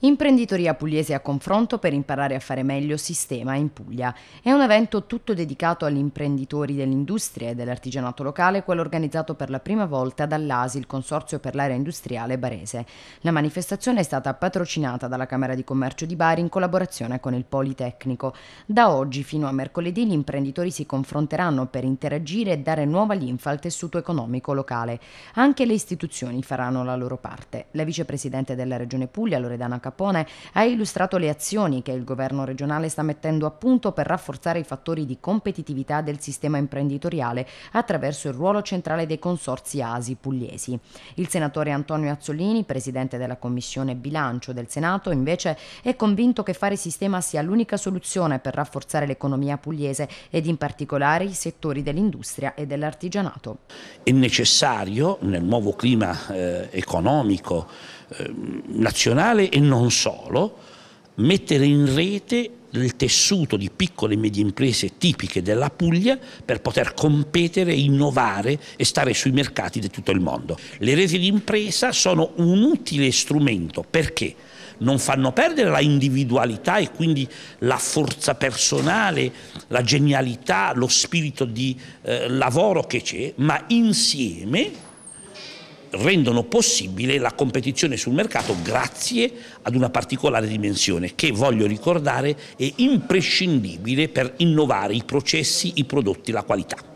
Imprenditoria pugliese a confronto per imparare a fare meglio sistema in Puglia. È un evento tutto dedicato agli imprenditori dell'industria e dell'artigianato locale, quello organizzato per la prima volta dall'ASI, il Consorzio per l'area industriale barese. La manifestazione è stata patrocinata dalla Camera di Commercio di Bari in collaborazione con il Politecnico. Da oggi fino a mercoledì gli imprenditori si confronteranno per interagire e dare nuova linfa al tessuto economico locale. Anche le istituzioni faranno la loro parte. La vicepresidente della Regione Puglia, Loredana Capone ha illustrato le azioni che il governo regionale sta mettendo a punto per rafforzare i fattori di competitività del sistema imprenditoriale attraverso il ruolo centrale dei consorzi ASI pugliesi. Il senatore Antonio Azzolini, presidente della Commissione Bilancio del Senato, invece è convinto che fare sistema sia l'unica soluzione per rafforzare l'economia pugliese ed in particolare i settori dell'industria e dell'artigianato. È necessario nel nuovo clima eh, economico eh, nazionale e non non solo, mettere in rete il tessuto di piccole e medie imprese tipiche della Puglia per poter competere, innovare e stare sui mercati di tutto il mondo. Le reti di impresa sono un utile strumento perché non fanno perdere la individualità e quindi la forza personale, la genialità, lo spirito di eh, lavoro che c'è, ma insieme rendono possibile la competizione sul mercato grazie ad una particolare dimensione che voglio ricordare è imprescindibile per innovare i processi, i prodotti, la qualità.